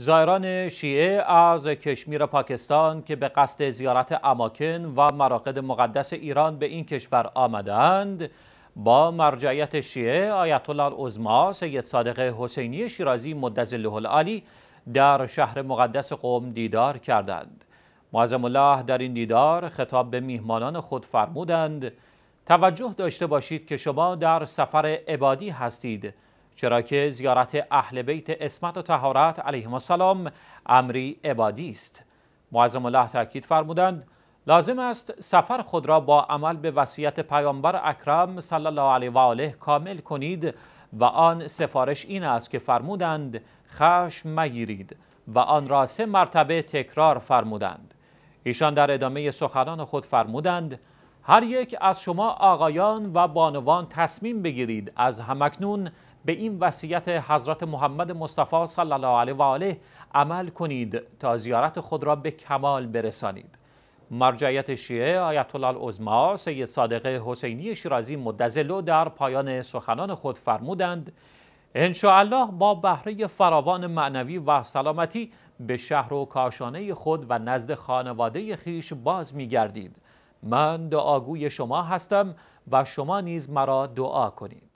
زائران شیعه از کشمیر پاکستان که به قصد زیارت اماکن و مراقد مقدس ایران به این کشور آمدند با مرجعیت شیعه آیت الله عزما سید صادق حسینی شیرازی مدظله العالی در شهر مقدس قوم دیدار کردند معظم الله در این دیدار خطاب به میهمانان خود فرمودند توجه داشته باشید که شما در سفر عبادی هستید چرا که زیارت اهل بیت اسمت و تهارت علیهم السلام امری عبادی است معظم الله تاکید فرمودند لازم است سفر خود را با عمل به وصیت پیامبر اکرم صلی الله علیه و آله کامل کنید و آن سفارش این است که فرمودند خشم مگیرید و آن را سه مرتبه تکرار فرمودند ایشان در ادامه سخنان خود فرمودند هر یک از شما آقایان و بانوان تصمیم بگیرید از همکنون به این وصیت حضرت محمد مصطفی صلی الله علیه و آله عمل کنید تا زیارت خود را به کمال برسانید مرجعیت شیعه آیت الله العظما سید صادق حسینی شیرازی مدزلو در پایان سخنان خود فرمودند الله با بهره فراوان معنوی و سلامتی به شهر و کاشانه خود و نزد خانواده خیش باز می‌گردید. من دعاگوی شما هستم و شما نیز مرا دعا کنید